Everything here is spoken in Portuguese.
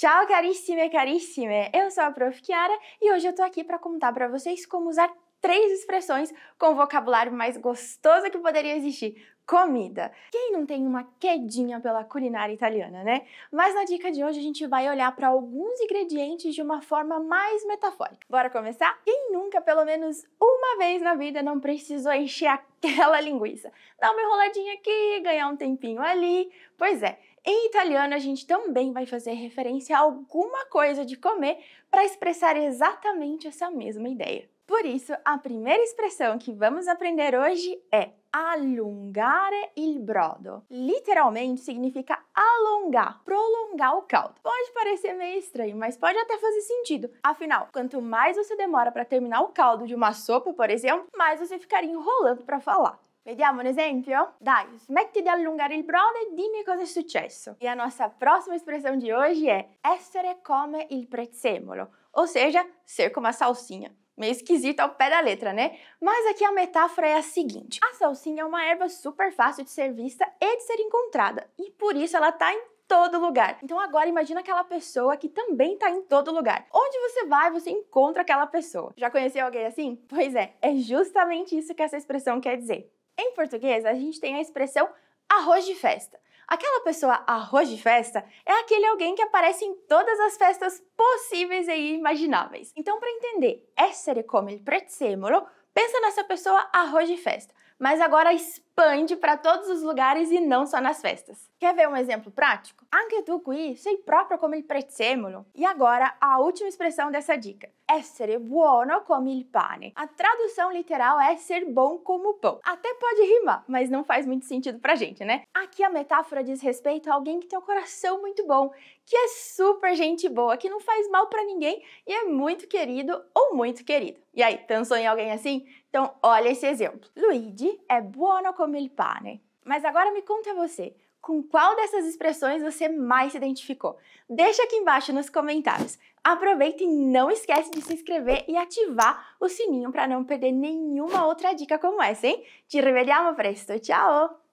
Tchau, carissime, carissime! Eu sou a Prof. Chiara e hoje eu tô aqui para contar para vocês como usar três expressões com o vocabulário mais gostoso que poderia existir: comida. Quem não tem uma quedinha pela culinária italiana, né? Mas na dica de hoje a gente vai olhar para alguns ingredientes de uma forma mais metafórica. Bora começar? Quem nunca, pelo menos uma vez na vida, não precisou encher aquela linguiça? Dar uma enroladinha aqui, ganhar um tempinho ali. Pois é, em italiano, a gente também vai fazer referência a alguma coisa de comer para expressar exatamente essa mesma ideia. Por isso, a primeira expressão que vamos aprender hoje é allungare il brodo. Literalmente significa alongar, prolongar o caldo. Pode parecer meio estranho, mas pode até fazer sentido. Afinal, quanto mais você demora para terminar o caldo de uma sopa, por exemplo, mais você ficaria enrolando para falar. Vediamo un esempio? Dai, smetti di allungare il brodo e dimmi cosa è successo. E a nossa próxima expressão de hoje é essere come il prezzemolo, ou seja, ser como a salsinha. Meio esquisito ao pé da letra, né? Mas aqui a metáfora é a seguinte: a salsinha é uma erva super fácil de ser vista e de ser encontrada, e por isso ela está em todo lugar. Então agora imagina aquela pessoa que também tá em todo lugar. Onde você vai, você encontra aquela pessoa. Já conheceu alguém assim? Pois é, é justamente isso que essa expressão quer dizer. Em português, a gente tem a expressão arroz de festa. Aquela pessoa arroz de festa é aquele alguém que aparece em todas as festas possíveis e imagináveis. Então, para entender essere é come il prezzemolo, pensa nessa pessoa arroz de festa mas agora expande para todos os lugares e não só nas festas. Quer ver um exemplo prático? Anche tu qui sei proprio come il prezzemolo. E agora a última expressão dessa dica. Essere buono come il pane. A tradução literal é ser bom como o pão. Até pode rimar, mas não faz muito sentido pra gente, né? Aqui a metáfora diz respeito a alguém que tem um coração muito bom, que é super gente boa, que não faz mal para ninguém e é muito querido ou muito querido. E aí, pensou em alguém assim? Então, olha esse exemplo. Luigi é buono come il pane. Mas agora me conta você, com qual dessas expressões você mais se identificou? Deixa aqui embaixo nos comentários. Aproveita e não esquece de se inscrever e ativar o sininho para não perder nenhuma outra dica como essa, hein? Te rivediamo presto, tchau!